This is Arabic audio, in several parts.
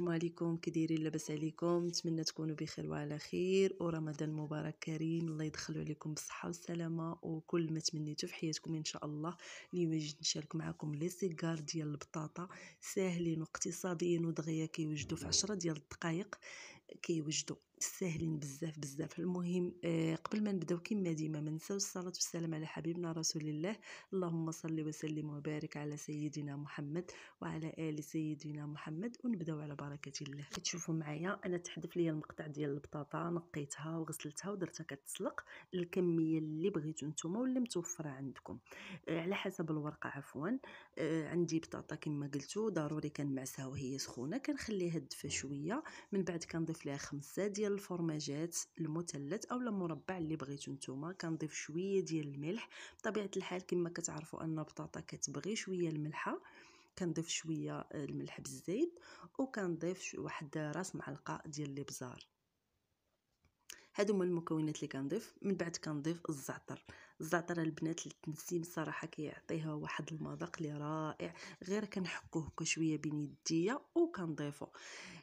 السلام عليكم كديري لاباس عليكم نتمنى تكونوا بخير وعلى خير ورمضان مبارك كريم الله يدخل عليكم بالصحه والسلامه وكل ما تمنيتو في حياتكم ان شاء الله اليوم جيت نشارك معكم لي سيغار ديال البطاطا ساهلين واقتصاديين ودغيا كيوجدوا في عشرة ديال الدقائق كيوجدوا ساهلين بزاف بزاف المهم آه، قبل ما نبداو كما ديما ما نساوش الصلاه والسلام على حبيبنا رسول الله اللهم صل وسلم وبارك على سيدنا محمد وعلى ال سيدنا محمد ونبداو على بركه الله تشوفوا معايا انا تحدف لي المقطع ديال البطاطا نقيتها وغسلتها ودرتها كتسلق الكميه اللي بغيتو نتوما ولا متوفره عندكم آه، على حسب الورقه عفوا آه، عندي بطاطا كما قلتو ضروري كنمعسها وهي سخونه كنخليها تدفى شويه من بعد كنضيف لها خمسه ديال ديال الفرماجات المثلث اولا المربع اللي بغيتو نتوما كنضيف شويه ديال الملح بطبيعه الحال كما كتعرفوا ان البطاطا كتبغي شويه الملحه كنضيف شويه الملح بالزيت وكنضيف واحد راس معلقه ديال الابزار هادو هما المكونات اللي كنضيف من بعد كنضيف الزعتر الزعتر البنات التنسيم صراحه كيعطيها واحد المذاق اللي رائع غير كنحكوه هكا شويه بين يديا وكنضيفو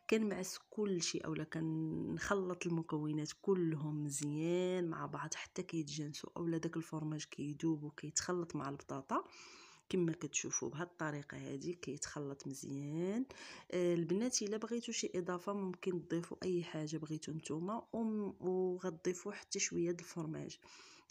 كنمعس كلشي اولا كنخلط المكونات كلهم مزيان مع بعض حتى كيتجانسوا اولا داك الفرماج كيدوب وكيتخلط مع البطاطا كما كتشوفوا الطريقه هذه كيتخلط مزيان آه، البنات الا بغيتو شي اضافه ممكن تضيفوا اي حاجه بغيتو نتوما وغتضيفوا حتى شويه د الفرماج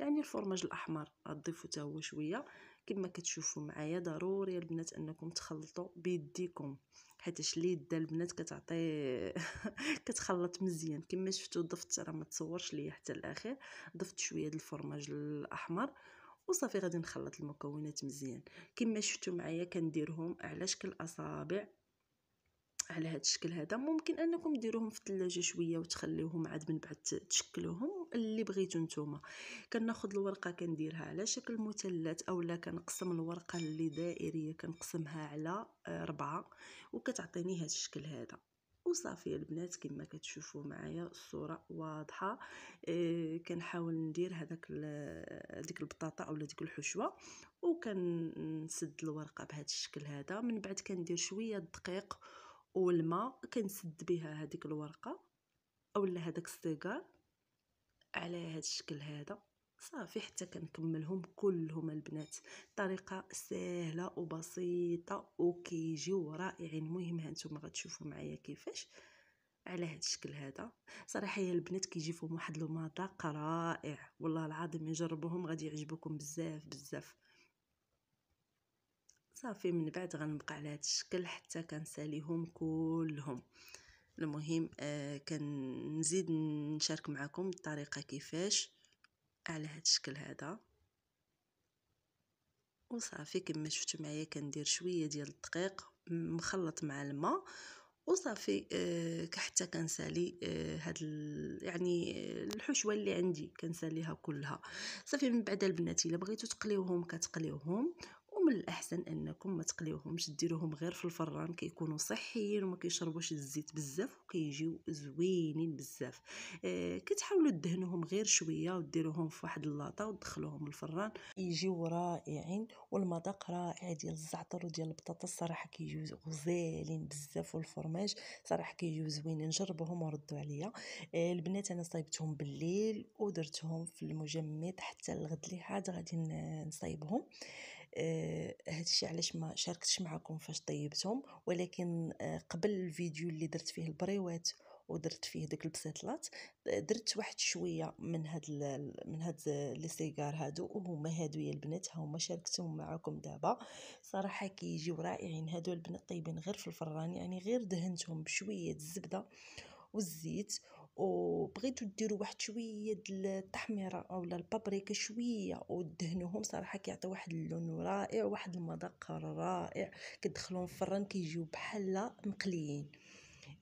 يعني الفرماج الاحمر غتضيفوا حتى هو شويه كما كتشوفوا معايا ضروري البنات انكم تخلطوا بيديكم حيت اليد البنات كتعطي كتخلط مزيان كما شفتوا ضفت راه ما تصورش ليا حتى الاخير ضفت شويه د الفرماج الاحمر وصافي غادي نخلط المكونات مزيان كما شفتوا معايا كنديرهم على شكل اصابع على هذا الشكل هذا ممكن انكم ديروهم في الثلاجه شويه وتخليوهم عاد من بعد تشكلوهم اللي بغيتو نتوما كناخذ الورقه كنديرها على شكل مثلث اولا كنقسم الورقه اللي دائريه كنقسمها على أربعة وكتعطيني هذا الشكل هذا وصافي البنات كما كتشوفوا معايا الصوره واضحه إيه كنحاول ندير هذاك هذيك البطاطا اولا ديك الحشوه وكنسد الورقه بهذا الشكل هذا من بعد كندير شويه الدقيق والماء كنسد بها هذيك الورقه اولا هذاك السيجار على هذا الشكل هذا صافي حتى كنكملهم كلهم البنات طريقه سهله وبسيطه وكيجيو رائعين المهم هانتوما غتشوفوا معايا كيفاش على هذا الشكل هذا صراحه يا البنات كيجي فيهم واحد المذاق رائع والله العظيم جربوهم غادي يعجبوكم بزاف بزاف صافي من بعد غنبقى على هذا الشكل حتى كنساليهم كلهم المهم آه كنزيد نشارك معكم الطريقه كيفاش على هذا الشكل هذا وصافي كما شفتوا معايا كندير شويه ديال الدقيق مخلط مع الماء وصافي آه، حتى كنسالي آه، هاد يعني آه، الحشوه اللي عندي كنساليها كلها صافي من بعد البنات الا بغيتو تقليوهم كتقليوهم من الاحسن انكم ما تقليوهمش ديروهم غير في الفران كيكونوا صحيين وما كيشربوش الزيت بزاف وكيجيو زوينين بزاف آه كتحاولوا تدهنوهم غير شويه وديروهم في واحد اللاطه وتدخلوهم الفران يجيو رائعين والمذاق رائع ديال الزعتر وديال البطاطا الصراحه كيجيو غزالين بزاف والفرماج صراحه كيجيو زوينين جربوهم وردوا عليا آه البنات انا صايبتهم بالليل ودرتهم في المجمد حتى الغد اللي عاد غادي نصايبهم آه هادشي علاش ما شاركتش معكم فاش طيبتهم ولكن آه، قبل الفيديو اللي درت فيه البريوات ودرت فيه داك البسيطلات درت واحد شويه من هاد من هاد لي سيجار هادو وهما هادو يا البنات ها هما شاركتهم معكم دابا صراحه كيجيو رائعين هادو البنات طيبين غير في الفران يعني غير دهنتهم بشويه الزبده والزيت وبغيتو ديروا واحد شويه ديال التحميره اولا البابريكا شويه ودهنوهم صراحه كيعطي واحد اللون رائع واحد المذاق رائع كتدخلهم في الفران كيجيو بحال مقليين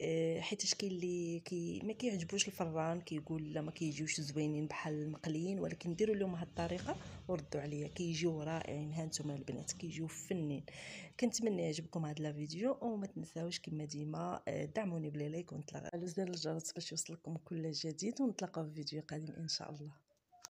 آه، حيت كاين اللي كي ما كيعجبوش الفران كيقول لا ما كيجيوش زوينين بحال المقليين ولكن ديروا لهم هاد الطريقه وردوا عليا كيجيو رائعين ها نتوما البنات كيجيو فنين كنتمنى يعجبكم هاد لا فيديو وما تنساوش كما ديما آه، دعموني بلي لايك ونطلق على زر الجرس باش يوصلكم كل جديد ونتلاقاو في فيديو قادم ان شاء الله